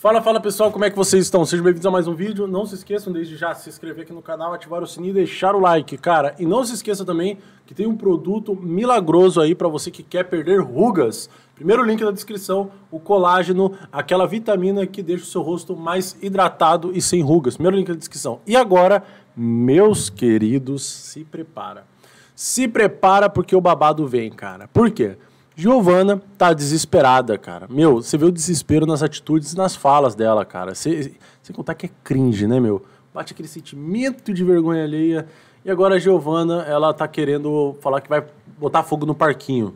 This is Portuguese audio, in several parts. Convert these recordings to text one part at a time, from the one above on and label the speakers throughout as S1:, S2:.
S1: Fala, fala pessoal, como é que vocês estão? Sejam bem-vindos a mais um vídeo. Não se esqueçam desde já de se inscrever aqui no canal, ativar o sininho e deixar o like, cara. E não se esqueça também que tem um produto milagroso aí para você que quer perder rugas. Primeiro link na descrição, o colágeno, aquela vitamina que deixa o seu rosto mais hidratado e sem rugas. Primeiro link na descrição. E agora, meus queridos, se prepara. Se prepara porque o babado vem, cara. Por quê? Giovana tá desesperada, cara. Meu, você vê o desespero nas atitudes e nas falas dela, cara. Sem contar que é cringe, né, meu? Bate aquele sentimento de vergonha alheia. E agora a Giovana, ela tá querendo falar que vai botar fogo no parquinho.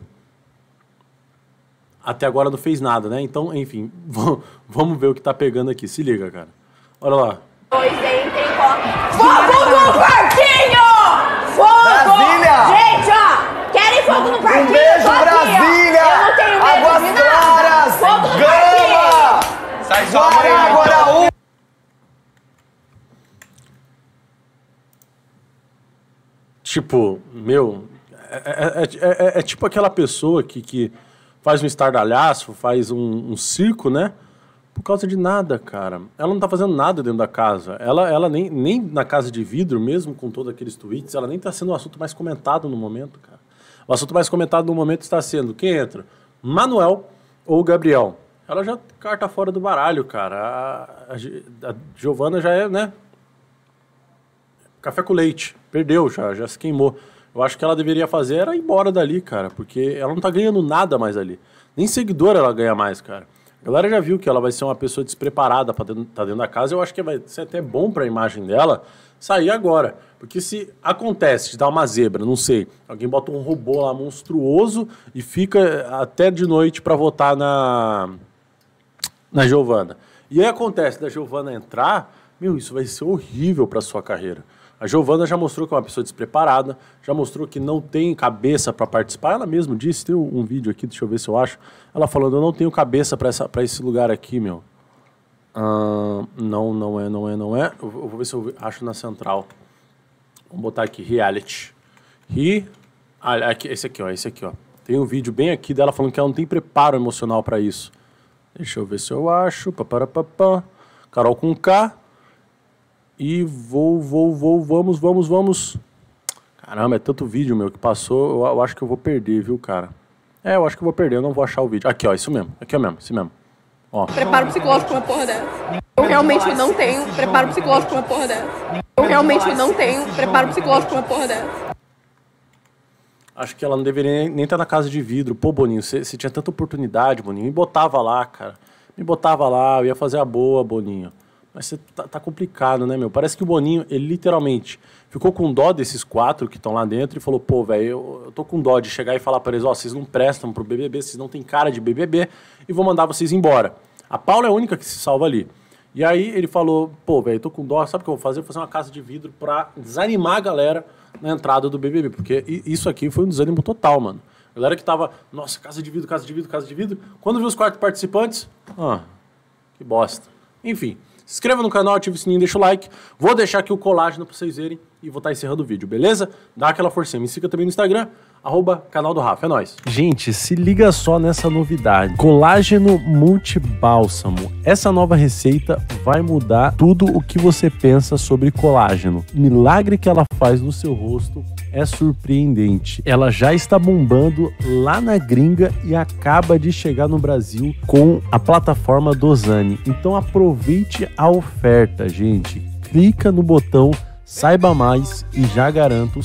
S1: Até agora não fez nada, né? Então, enfim, vamos ver o que tá pegando aqui. Se liga, cara. Olha lá. Dois, entre, Fogo no parquinho! Fogo! Brasília! Gente! Tipo, meu, é é, é, é, é, tipo aquela pessoa que, que faz um estardalhaço, faz um, um circo, né? Por causa de nada, cara. Ela não tá fazendo nada dentro da casa. Ela, ela nem, nem na casa de vidro, mesmo com todos aqueles tweets, ela nem tá sendo o assunto mais comentado no momento, cara. O assunto mais comentado no momento está sendo quem entra? Manuel ou Gabriel? Ela já carta fora do baralho, cara. A, a, a Giovana já é, né? café com leite. Perdeu já, já se queimou. Eu acho que ela deveria fazer era ir embora dali, cara, porque ela não tá ganhando nada mais ali. Nem seguidor ela ganha mais, cara. A galera já viu que ela vai ser uma pessoa despreparada para estar tá dentro da casa. Eu acho que vai ser até bom para a imagem dela sair agora. Porque se acontece de dar uma zebra, não sei, alguém bota um robô lá monstruoso e fica eh, até de noite para votar na na Giovana. E aí acontece da Giovana entrar, meu, isso vai ser horrível para sua carreira. A Giovana já mostrou que é uma pessoa despreparada, já mostrou que não tem cabeça para participar. Ela mesmo disse, tem um, um vídeo aqui, deixa eu ver se eu acho. Ela falando, eu não tenho cabeça para esse lugar aqui, meu. Uh, não, não é, não é, não é. Eu, eu vou ver se eu acho na central. Vou botar aqui, reality. Re... Ah, aqui, esse aqui, ó, esse aqui, ó. Tem um vídeo bem aqui dela falando que ela não tem preparo emocional para isso. Deixa eu ver se eu acho. papá, Carol com K e vou, vou, vou, vamos, vamos, vamos. Caramba, é tanto vídeo meu que passou, eu, eu acho que eu vou perder, viu, cara? É, eu acho que eu vou perder, eu não vou achar o vídeo. Aqui, ó, isso mesmo, aqui é mesmo, isso mesmo. Ó. Preparo psicológico pra uma porra dessa. Eu realmente não tenho preparo psicológico pra uma porra dessa. Eu realmente não tenho preparo psicológico pra uma porra dessa. Acho que ela não deveria nem estar tá na casa de vidro. Pô, Boninho, você tinha tanta oportunidade, Boninho. Me botava lá, cara. Me botava lá, eu ia fazer a boa, Boninho. Mas você tá, tá, complicado, né, meu? Parece que o Boninho, ele literalmente ficou com dó desses quatro que estão lá dentro e falou: pô, velho, eu, eu, tô com dó de chegar e falar para eles: ó, oh, vocês não prestam pro BBB, vocês não têm cara de BBB e vou mandar vocês embora. A Paula é a única que se salva ali. E aí ele falou: pô, velho, tô com dó, sabe o que eu vou fazer? Eu vou fazer uma casa de vidro pra desanimar a galera na entrada do BBB, porque isso aqui foi um desânimo total, mano. A galera que tava, nossa, casa de vidro, casa de vidro, casa de vidro. Quando viu os quatro participantes, ah, que bosta. Enfim. Se inscreva no canal, ative o sininho, deixa o like. Vou deixar aqui o colágeno para vocês verem e vou estar tá encerrando o vídeo, beleza? Dá aquela forcinha. Me siga também no Instagram, arroba canal do Rafa. É nóis. Gente, se liga só nessa novidade. Colágeno multibálsamo. Essa nova receita vai mudar tudo o que você pensa sobre colágeno. O milagre que ela faz no seu rosto é surpreendente. Ela já está bombando lá na gringa e acaba de chegar no Brasil com a plataforma Dozane. Então aproveite a oferta, gente. Clica no botão Saiba mais e já garanto